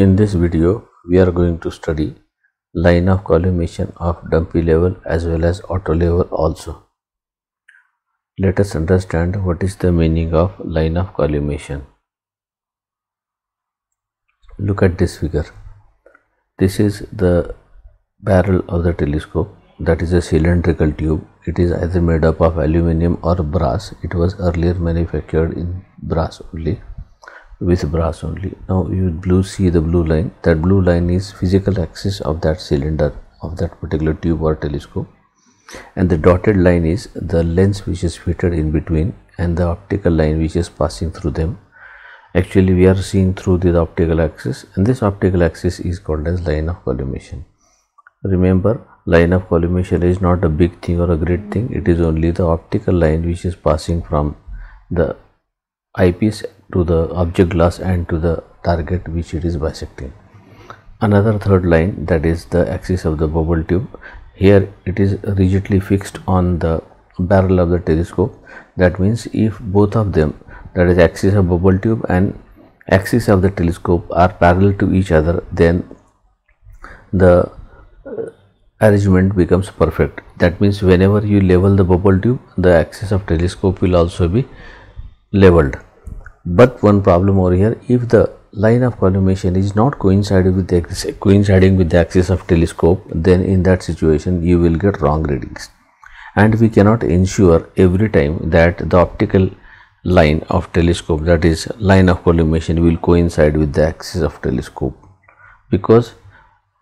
In this video, we are going to study line of collimation of dumpy level as well as auto level also. Let us understand what is the meaning of line of collimation. Look at this figure. This is the barrel of the telescope that is a cylindrical tube. It is either made up of aluminium or brass. It was earlier manufactured in brass only with brass only. Now you blue see the blue line. That blue line is physical axis of that cylinder of that particular tube or telescope and the dotted line is the lens which is fitted in between and the optical line which is passing through them. Actually we are seeing through the optical axis and this optical axis is called as line of collimation. Remember line of collimation is not a big thing or a great thing it is only the optical line which is passing from the eyepiece to the object glass and to the target which it is bisecting. Another third line that is the axis of the bubble tube. Here it is rigidly fixed on the barrel of the telescope. That means if both of them that is axis of bubble tube and axis of the telescope are parallel to each other then the uh, arrangement becomes perfect. That means whenever you level the bubble tube the axis of telescope will also be leveled. But one problem over here, if the line of collimation is not coinciding with the coinciding with the axis of telescope, then in that situation you will get wrong readings. And we cannot ensure every time that the optical line of telescope that is line of collimation will coincide with the axis of telescope because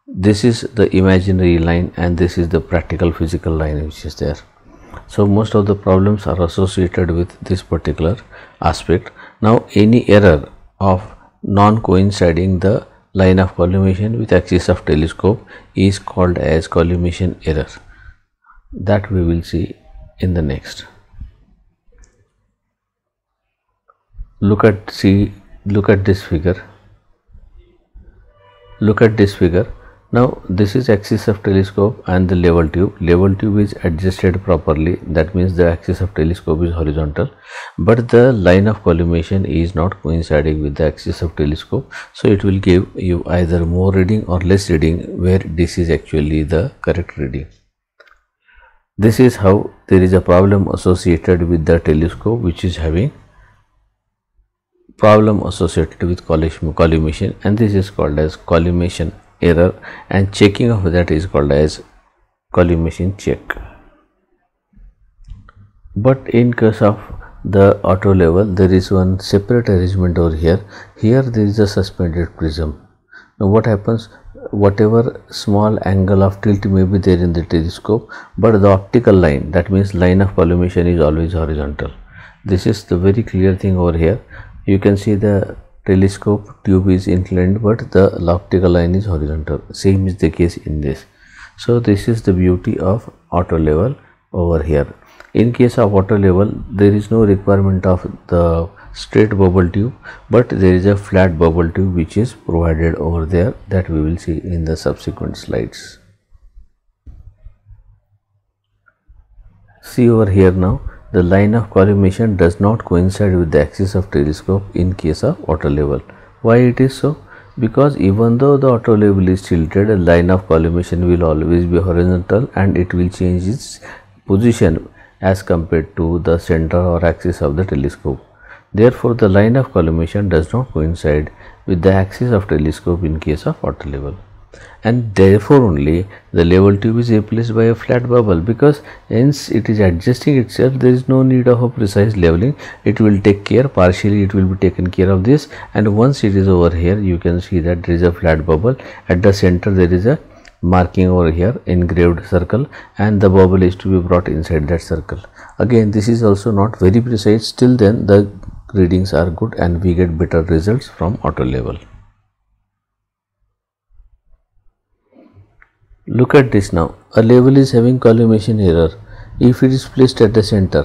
this is the imaginary line and this is the practical physical line which is there so most of the problems are associated with this particular aspect now any error of non coinciding the line of collimation with axis of telescope is called as collimation error that we will see in the next look at see look at this figure look at this figure now this is axis of telescope and the level tube. Level tube is adjusted properly that means the axis of telescope is horizontal but the line of collimation is not coinciding with the axis of telescope so it will give you either more reading or less reading where this is actually the correct reading. This is how there is a problem associated with the telescope which is having problem associated with collimation and this is called as collimation error and checking of that is called as collimation check but in case of the auto level there is one separate arrangement over here here there is a suspended prism now what happens whatever small angle of tilt may be there in the telescope but the optical line that means line of collimation is always horizontal this is the very clear thing over here you can see the telescope tube is inclined but the optical line is horizontal same is the case in this so this is the beauty of auto level over here in case of auto level there is no requirement of the straight bubble tube but there is a flat bubble tube which is provided over there that we will see in the subsequent slides see over here now the line of collimation does not coincide with the axis of telescope in case of water level. Why it is so? Because even though the water level is tilted, the line of collimation will always be horizontal and it will change its position as compared to the center or axis of the telescope. Therefore, the line of collimation does not coincide with the axis of telescope in case of water level and therefore only the level tube is replaced by a flat bubble because hence it is adjusting itself there is no need of a precise leveling it will take care partially it will be taken care of this and once it is over here you can see that there is a flat bubble at the center there is a marking over here engraved circle and the bubble is to be brought inside that circle again this is also not very precise Still, then the readings are good and we get better results from auto level Look at this now. A label is having collimation error. If it is placed at the center,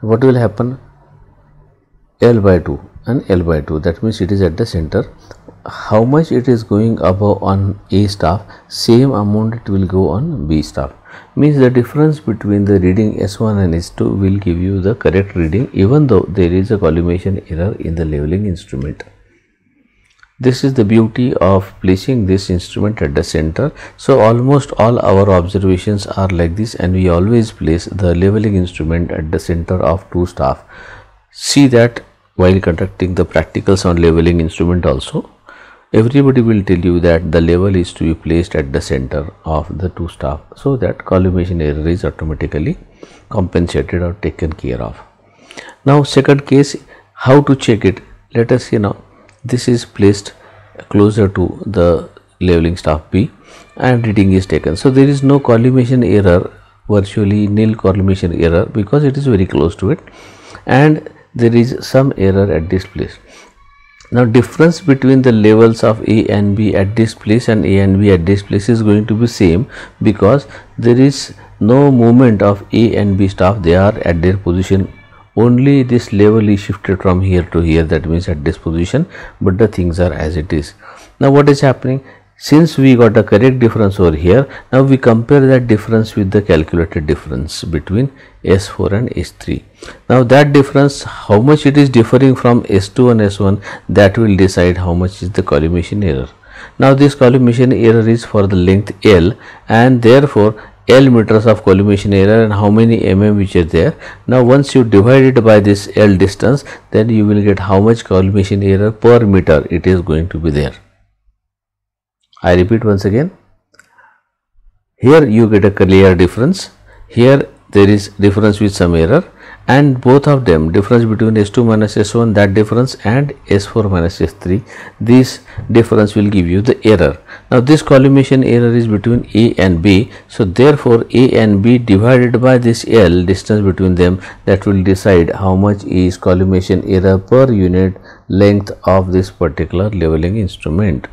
what will happen? L by 2 and L by 2 that means it is at the center how much it is going above on A staff same amount it will go on B staff means the difference between the reading S1 and S2 will give you the correct reading even though there is a collimation error in the leveling instrument this is the beauty of placing this instrument at the center. So almost all our observations are like this and we always place the leveling instrument at the center of two staff. See that while conducting the practicals on leveling instrument also everybody will tell you that the level is to be placed at the center of the two staff so that collimation error is automatically compensated or taken care of. Now second case how to check it let us you know this is placed closer to the leveling staff B and reading is taken. So there is no collimation error virtually nil collimation error because it is very close to it and there is some error at this place. Now difference between the levels of A and B at this place and A and B at this place is going to be same because there is no movement of A and B staff they are at their position only this level is shifted from here to here that means at this position but the things are as it is now what is happening since we got the correct difference over here now we compare that difference with the calculated difference between S4 and S3 now that difference how much it is differing from S2 and S1 that will decide how much is the collimation error now this collimation error is for the length L and therefore L meters of collimation error and how many mm which are there. Now once you divide it by this L distance then you will get how much collimation error per meter it is going to be there. I repeat once again here you get a clear difference here there is difference with some error and both of them difference between s2 minus s1 that difference and s4 minus s3 this difference will give you the error now this collimation error is between a and b so therefore a and b divided by this l distance between them that will decide how much is collimation error per unit length of this particular leveling instrument